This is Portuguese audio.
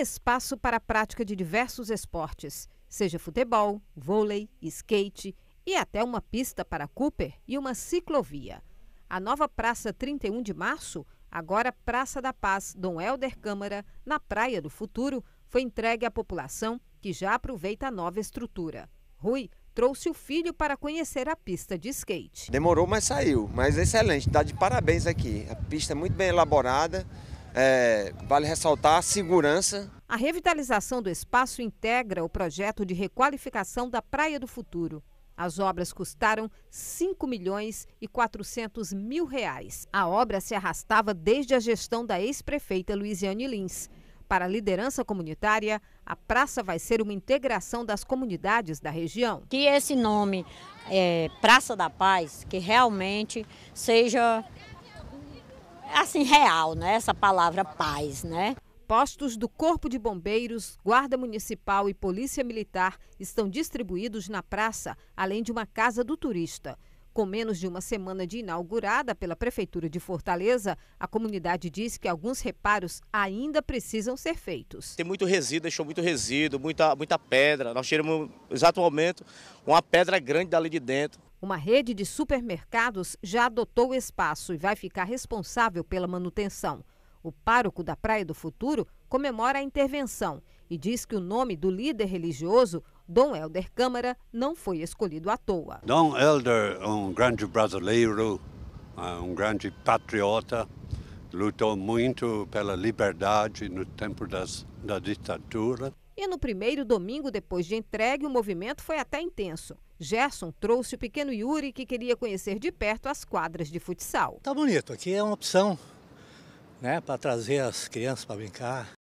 espaço para a prática de diversos esportes, seja futebol, vôlei, skate e até uma pista para Cooper e uma ciclovia. A nova Praça 31 de Março, agora Praça da Paz Dom Helder Câmara, na Praia do Futuro, foi entregue à população que já aproveita a nova estrutura. Rui trouxe o filho para conhecer a pista de skate. Demorou, mas saiu. Mas excelente, está de parabéns aqui. A pista é muito bem elaborada. É, vale ressaltar a segurança. A revitalização do espaço integra o projeto de requalificação da Praia do Futuro. As obras custaram 5 milhões e 400 mil reais. A obra se arrastava desde a gestão da ex-prefeita Luiziane Lins. Para a liderança comunitária, a praça vai ser uma integração das comunidades da região. Que esse nome, é, Praça da Paz, que realmente seja assim, real, né? Essa palavra paz, né? Postos do Corpo de Bombeiros, Guarda Municipal e Polícia Militar estão distribuídos na praça, além de uma casa do turista. Com menos de uma semana de inaugurada pela Prefeitura de Fortaleza, a comunidade diz que alguns reparos ainda precisam ser feitos. Tem muito resíduo, deixou muito resíduo, muita, muita pedra. Nós tiramos, exato momento, uma pedra grande dali de dentro. Uma rede de supermercados já adotou o espaço e vai ficar responsável pela manutenção. O pároco da Praia do Futuro comemora a intervenção e diz que o nome do líder religioso, Dom Helder Câmara, não foi escolhido à toa. Dom Helder é um grande brasileiro, ah, um grande patriota, lutou muito pela liberdade no tempo das, da ditadura. E no primeiro domingo depois de entregue, o movimento foi até intenso. Gerson trouxe o pequeno Yuri, que queria conhecer de perto as quadras de futsal. Tá bonito, aqui é uma opção né, para trazer as crianças para brincar.